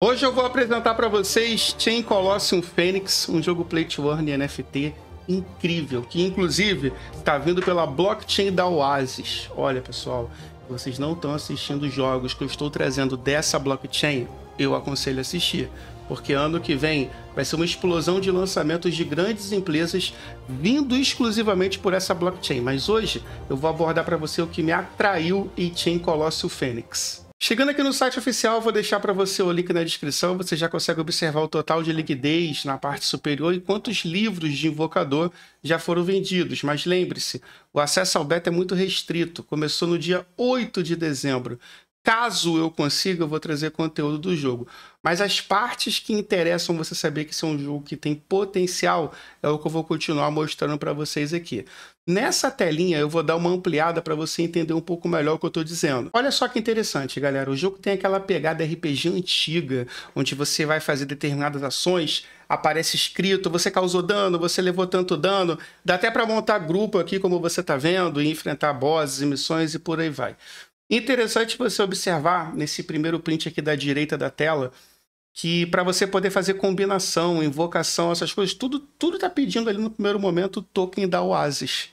Hoje eu vou apresentar para vocês Chain Colosseum Phoenix, um jogo play to earn NFT incrível, que inclusive está vindo pela blockchain da Oasis. Olha, pessoal, vocês não estão assistindo jogos que eu estou trazendo dessa blockchain, eu aconselho a assistir, porque ano que vem vai ser uma explosão de lançamentos de grandes empresas vindo exclusivamente por essa blockchain. Mas hoje eu vou abordar para você o que me atraiu em Chain Colosseum Phoenix. Chegando aqui no site oficial, vou deixar para você o link na descrição. Você já consegue observar o total de liquidez na parte superior e quantos livros de invocador já foram vendidos. Mas lembre-se, o acesso ao beta é muito restrito. Começou no dia 8 de dezembro. Caso eu consiga, eu vou trazer conteúdo do jogo. Mas as partes que interessam você saber que isso é um jogo que tem potencial é o que eu vou continuar mostrando para vocês aqui. Nessa telinha eu vou dar uma ampliada para você entender um pouco melhor o que eu estou dizendo. Olha só que interessante, galera. O jogo tem aquela pegada RPG antiga, onde você vai fazer determinadas ações, aparece escrito, você causou dano, você levou tanto dano. Dá até para montar grupo aqui, como você está vendo, e enfrentar bosses e missões e por aí vai. Interessante você observar nesse primeiro print aqui da direita da tela que para você poder fazer combinação, invocação, essas coisas, tudo tudo tá pedindo ali no primeiro momento o token da Oasis.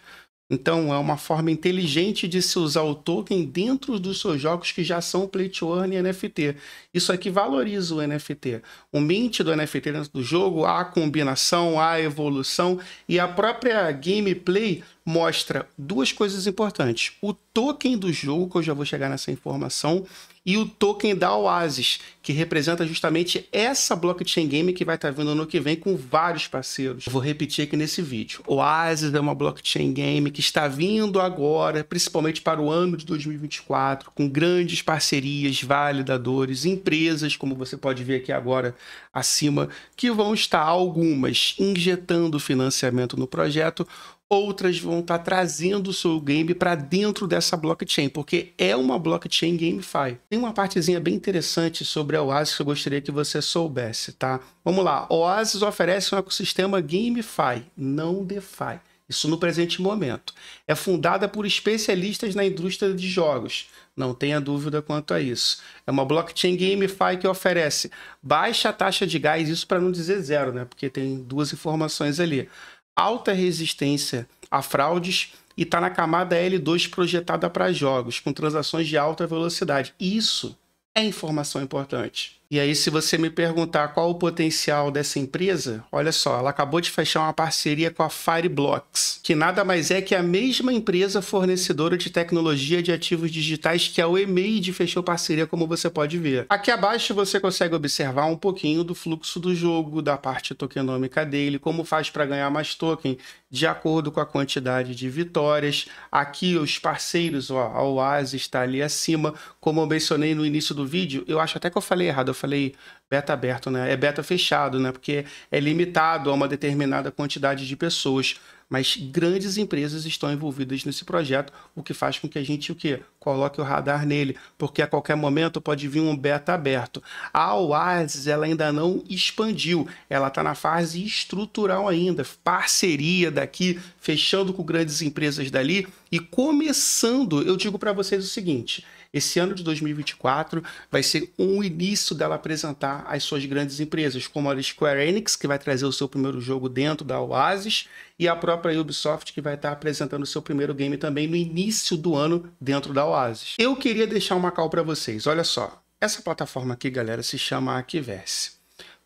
Então é uma forma inteligente de se usar o token dentro dos seus jogos que já são play to earn e NFT. Isso aqui valoriza o NFT. O mint do NFT dentro do jogo, a combinação, a evolução e a própria gameplay mostra duas coisas importantes. O token do jogo, que eu já vou chegar nessa informação, e o token da Oasis, que representa justamente essa blockchain game que vai estar tá vindo ano que vem com vários parceiros. Vou repetir aqui nesse vídeo. Oasis é uma blockchain game que está vindo agora, principalmente para o ano de 2024, com grandes parcerias, validadores, empresas, como você pode ver aqui agora acima, que vão estar algumas injetando financiamento no projeto, outras vão estar tá trazendo o seu game para dentro dessa blockchain, porque é uma blockchain GameFi. Tem uma partezinha bem interessante sobre a Oasis que eu gostaria que você soubesse, tá? Vamos lá, Oasis oferece um ecossistema GameFi, não DeFi. Isso no presente momento. É fundada por especialistas na indústria de jogos. Não tenha dúvida quanto a isso. É uma blockchain GameFi que oferece baixa taxa de gás, isso para não dizer zero, né? Porque tem duas informações ali alta resistência a fraudes e está na camada L2 projetada para jogos, com transações de alta velocidade. Isso é informação importante. E aí, se você me perguntar qual o potencial dessa empresa, olha só, ela acabou de fechar uma parceria com a Fireblocks, que nada mais é que a mesma empresa fornecedora de tecnologia de ativos digitais que é a Wemade fechou parceria, como você pode ver. Aqui abaixo você consegue observar um pouquinho do fluxo do jogo, da parte tokenômica dele, como faz para ganhar mais token de acordo com a quantidade de vitórias. Aqui os parceiros, ó, a Oasis está ali acima. Como eu mencionei no início do vídeo, eu acho até que eu falei errado. Eu falei beta aberto, né? É beta fechado, né? Porque é limitado a uma determinada quantidade de pessoas. Mas grandes empresas estão envolvidas nesse projeto, o que faz com que a gente o quê? coloque o radar nele, porque a qualquer momento pode vir um beta aberto. A Oasis ela ainda não expandiu, ela está na fase estrutural ainda, parceria daqui, fechando com grandes empresas dali e começando. Eu digo para vocês o seguinte: esse ano de 2024 vai ser um início dela apresentar as suas grandes empresas, como a Square Enix, que vai trazer o seu primeiro jogo dentro da Oasis, e a própria Ubisoft, que vai estar apresentando o seu primeiro game também no início do ano dentro da Oasis. Eu queria deixar uma call para vocês, olha só. Essa plataforma aqui, galera, se chama Aquiverse.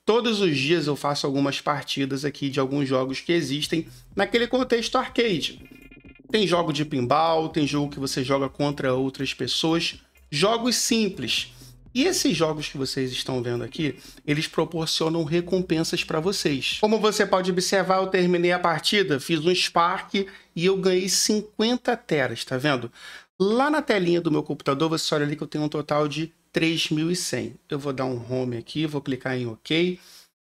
Todos os dias eu faço algumas partidas aqui de alguns jogos que existem naquele contexto arcade. Tem jogo de pinball, tem jogo que você joga contra outras pessoas, jogos simples. E esses jogos que vocês estão vendo aqui, eles proporcionam recompensas para vocês. Como você pode observar, eu terminei a partida, fiz um Spark e eu ganhei 50 teras, tá vendo? Lá na telinha do meu computador, você olha ali que eu tenho um total de 3.100. Eu vou dar um home aqui, vou clicar em OK,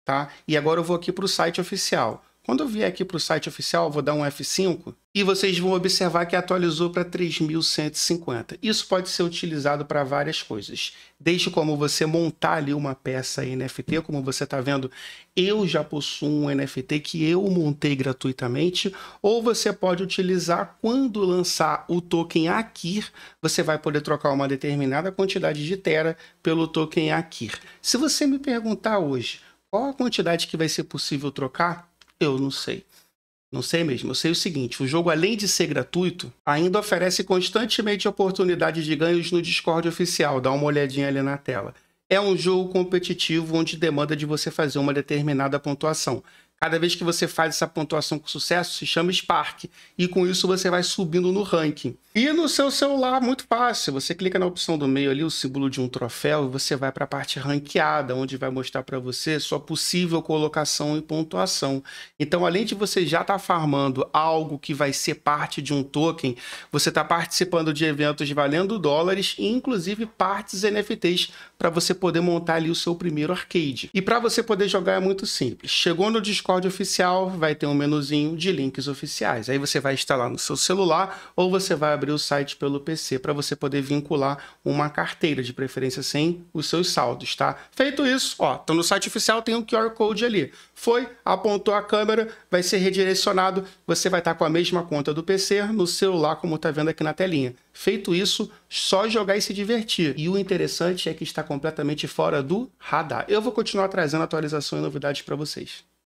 tá? E agora eu vou aqui para o site oficial. Quando eu vier aqui para o site oficial, eu vou dar um F5, e vocês vão observar que atualizou para 3.150. Isso pode ser utilizado para várias coisas, desde como você montar ali uma peça NFT, como você está vendo, eu já possuo um NFT que eu montei gratuitamente, ou você pode utilizar quando lançar o token Akir, você vai poder trocar uma determinada quantidade de Tera pelo token Akir. Se você me perguntar hoje qual a quantidade que vai ser possível trocar, eu não sei não sei mesmo. Eu sei o seguinte: o jogo, além de ser gratuito, ainda oferece constantemente oportunidades de ganhos no Discord oficial. Dá uma olhadinha ali na tela. É um jogo competitivo onde demanda de você fazer uma determinada pontuação. Cada vez que você faz essa pontuação com sucesso, se chama Spark. E com isso você vai subindo no ranking. E no seu celular, muito fácil. Você clica na opção do meio ali, o símbolo de um troféu, e você vai para a parte ranqueada, onde vai mostrar para você sua possível colocação e pontuação. Então, além de você já estar tá farmando algo que vai ser parte de um token, você está participando de eventos valendo dólares e inclusive partes NFTs para você poder montar ali o seu primeiro arcade. E para você poder jogar é muito simples. Chegou no Discord cloud oficial vai ter um menuzinho de links oficiais. Aí você vai instalar no seu celular ou você vai abrir o site pelo PC para você poder vincular uma carteira, de preferência sem os seus saldos, tá? Feito isso, ó, então no site oficial tem um QR Code ali. Foi, apontou a câmera, vai ser redirecionado, você vai estar tá com a mesma conta do PC no celular, como está vendo aqui na telinha. Feito isso, só jogar e se divertir. E o interessante é que está completamente fora do radar. Eu vou continuar trazendo atualização e novidades para vocês.